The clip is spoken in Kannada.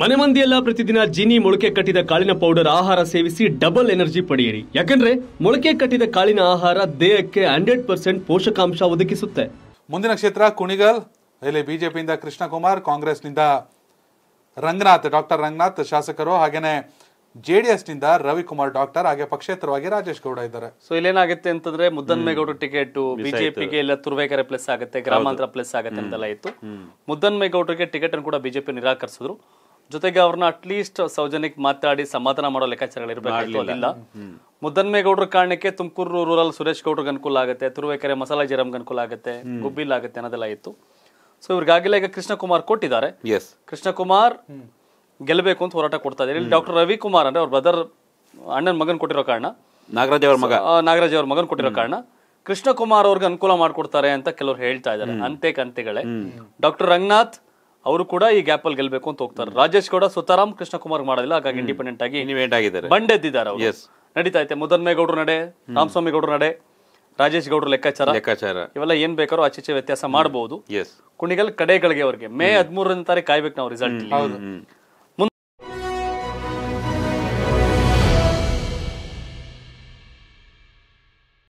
ಮನೆ ಮಂದಿಯೆಲ್ಲ ಪ್ರತಿದಿನ ಜೀನಿ ಮೊಳಕೆ ಕಟ್ಟಿದ ಕಾಳಿನ ಪೌಡರ್ ಆಹಾರ ಸೇವಿಸಿ ಡಬಲ್ ಎನರ್ಜಿ ಪಡೆಯಿರಿ ಯಾಕಂದ್ರೆ ಮೊಳಕೆ ಕಟ್ಟಿದ ಕಾಳಿನ ಆಹಾರ ದೇಹಕ್ಕೆ ಹಂಡ್ರೆಡ್ ಪರ್ಸೆಂಟ್ ಪೋಷಕಾಂಶ ಒದಗಿಸುತ್ತೆ ಮುಂದಿನ ಕ್ಷೇತ್ರ ಕುಣಿಗಲ್ ಇಲ್ಲಿ ಬಿಜೆಪಿಯಿಂದ ಕೃಷ್ಣಕುಮಾರ್ ಕಾಂಗ್ರೆಸ್ನಿಂದ ರಂಗನಾಥ್ ಡಾಕ್ಟರ್ ರಂಗನಾಥ್ ಶಾಸಕರು ಹಾಗೇನೆ ಜೆಡಿಎಸ್ ನಿಂದ ರವಿಕುಮಾರ್ ಡಾಕ್ಟರ್ ಹಾಗೆ ಪಕ್ಷೇತರವಾಗಿ ರಾಜೇಶ್ ಗೌಡ ಇದ್ದಾರೆ ಸೊ ಇಲ್ಲೇನಾಗುತ್ತೆ ಅಂತಂದ್ರೆ ಮುದ್ದನ್ಮೇಗೌಡ ಟಿಕೆಟ್ ಬಿಜೆಪಿಗೆ ಎಲ್ಲ ತುರ್ವೇಕರೆ ಪ್ಲಸ್ ಆಗುತ್ತೆ ಗ್ರಾಮಾಂತರ ಪ್ಲಸ್ ಆಗುತ್ತೆ ಅಂತೆಲ್ಲ ಇತ್ತು ಮುದ್ದನ್ಮೇಗೌಡರಿಗೆ ಟಿಕೆಟ್ ಅನ್ನು ಕೂಡ ಬಿಜೆಪಿ ನಿರಾಕರಿಸಿದ್ರು ಜೊತೆಗೆ ಅವ್ರನ್ನ ಅಟ್ಲೀಸ್ಟ್ ಸೌಜನ್ಯಕ್ ಮಾತಾಡಿ ಸಮಾಧಾನ ಮಾಡೋ ಲೆಕ್ಕಾಚಾರಗಳಿರಬೇಕು ಇಲ್ಲ ಮುದ್ದನ್ಮೇಗೌಡರ ಕಾರಣಕ್ಕೆ ತುಮಕೂರು ರೂರಲ್ ಸುರೇಶ್ ಗೌಡ್ರಿಗೆ ಅನುಕೂಲ ಆಗುತ್ತೆ ತುರುವೇಕೆರೆ ಮಸಾಲಾ ಜೀರಮ್ಗೆ ಅನುಕೂಲ ಆಗುತ್ತೆ ಗುಬ್ಬಿಲ್ ಆಗುತ್ತೆ ಅನ್ನೋದೆಲ್ಲ ಇತ್ತು ಸೊ ಇವ್ರಿಗಾಗಿಲ್ಲ ಈಗ ಕೃಷ್ಣಕುಮಾರ್ ಕೊಟ್ಟಿದ್ದಾರೆ ಕೃಷ್ಣಕುಮಾರ್ ಗೆಲ್ಲಬೇಕು ಅಂತ ಹೋರಾಟ ಕೊಡ್ತಾ ಇದ್ದಾರೆ ಇಲ್ಲಿ ಡಾಕ್ಟರ್ ರವಿಕುಮಾರ್ ಅಂದ್ರೆ ಅವ್ರ ಬ್ರದರ್ ಅಣ್ಣನ ಮಗನ್ ಕೊಟ್ಟಿರೋ ಕಾರಣ ನಾಗರಾಜ್ ಅವ್ರ ಮಗ ನಾಗರಾಜ್ ಅವ್ರ ಮಗನ್ ಕೊಟ್ಟಿರೋ ಕಾರಣ ಕೃಷ್ಣಕುಮಾರ್ ಅವ್ರಿಗೆ ಅನುಕೂಲ ಮಾಡ್ಕೊಡ್ತಾರೆ ಅಂತ ಕೆಲವರು ಹೇಳ್ತಾ ಇದ್ದಾರೆ ಅಂತೆ ಕಂತೆಗಳೇ ಡಾಕ್ಟರ್ ರಂಗನಾಥ್ ಅವರು ಕೂಡ ಈ ಗ್ಯಾಪ್ ಅಲ್ಲಿ ಗೆಲ್ಬೇಕು ಅಂತ ಹೋಗ್ತಾರೆ ರಾಜೇಶ್ ಗೌಡ ಸುತಾರಾಮ್ ಕುಮಾರ್ ಮಾಡೋದಿಲ್ಲ ಹಾಗಾಗಿ ಇಂಡಿಪೆಂಡೆಂಟ್ ಆಗಿ ಆಗಿದ್ದಾರೆ ಬಂಡೆದ್ದಿದ್ದಾರೆ ಅವರು ನಡೀತಾ ಐತೆ ಮುದನ್ಮೇಗೌಡರು ನಡೆ ರಾಮಸ್ವಾಮಿ ಗೌಡರು ನಡೆ ರಾಜೇಶ್ ಗೌಡರು ಲೆಕ್ಕಾಚಾರ ಲೆಕ್ಕಾಚಾರ ಇವೆಲ್ಲ ಏನ್ ಬೇಕಾದ್ರೂ ಆಚೆಚೆ ವ್ಯತ್ಯಾಸ ಮಾಡಬಹುದು ಕುಣಿಗಲ್ ಕಡೆಗಳಿಗೆ ಅವರಿಗೆ ಮೇ ಹದಿಮೂರನೇ ತಾರೀಕು ಕಾಯ್ಬೇಕು ನಾವು ರಿಸಲ್ಟ್ ಹೌದು